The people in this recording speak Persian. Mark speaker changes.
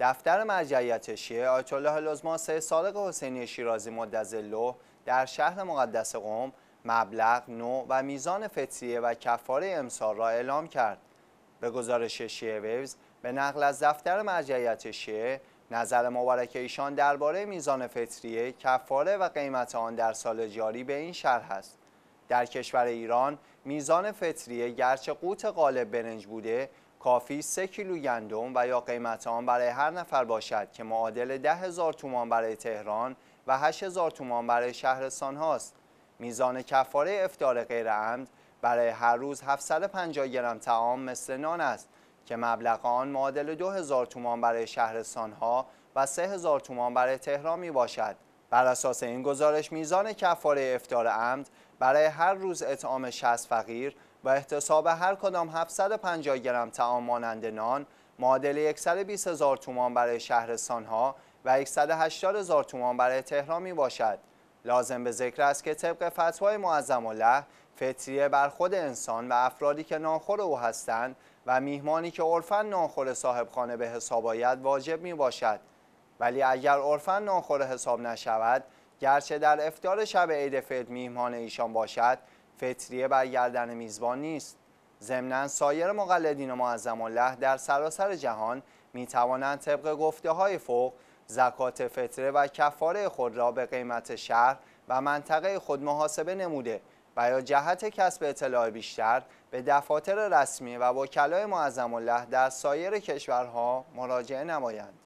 Speaker 1: دفتر مرجعیت شیعه آیت الله لزما سید صادق حسینی شیرازی مدظله در شهر مقدس قوم، مبلغ نو و میزان فطریه و کفاره امسال را اعلام کرد به گزارش شیعه ویوز به نقل از دفتر مرجعیت شیعه نظر مبارک ایشان درباره میزان فطریه کفاره و قیمت آن در سال جاری به این شرح است در کشور ایران میزان فطریه گرچه قوت غالب برنج بوده کافی 3 کیلو گندم و یا قیمت آن برای هر نفر باشد که معادل 10 هزار تومان برای تهران و 8 هزار تومان برای شهرستان هاست. میزان کفاره افتار غیر عمد برای هر روز 750 گرم تعام مثل نان است که مبلغ آن معادل 2000 تومان برای شهرستان ها و 3000 تومان برای تهران می باشد. بر اساس این گزارش میزان کفاره افتار عمد برای هر روز اطعام 60 فقیر و احتساب هر کدام 750 گرم تعام مانند نان معادل 120 هزار تومان برای شهرستان ها و 180 هزار تومان برای تهران می باشد. لازم به ذکر است که طبق فتوای معظم الله فطریه بر خود انسان و افرادی که ناخور او هستند و میهمانی که عرفا ناخور خانه به حساب آید واجب می باشد ولی اگر عرفا ناخور حساب نشود گرچه در افتار شب عید فطر میهمان ایشان باشد فطریه بر گردن میزبان نیست ضمنا سایر مقلدین معظم الله در سراسر جهان می توانند طبق گفته های فوق زکات فطره و کفاره خود را به قیمت شهر و منطقه خود محاسبه نموده و یا جهت کسب اطلاع بیشتر به دفاتر رسمی و وکلای معظم الله در سایر کشورها مراجعه نمایند.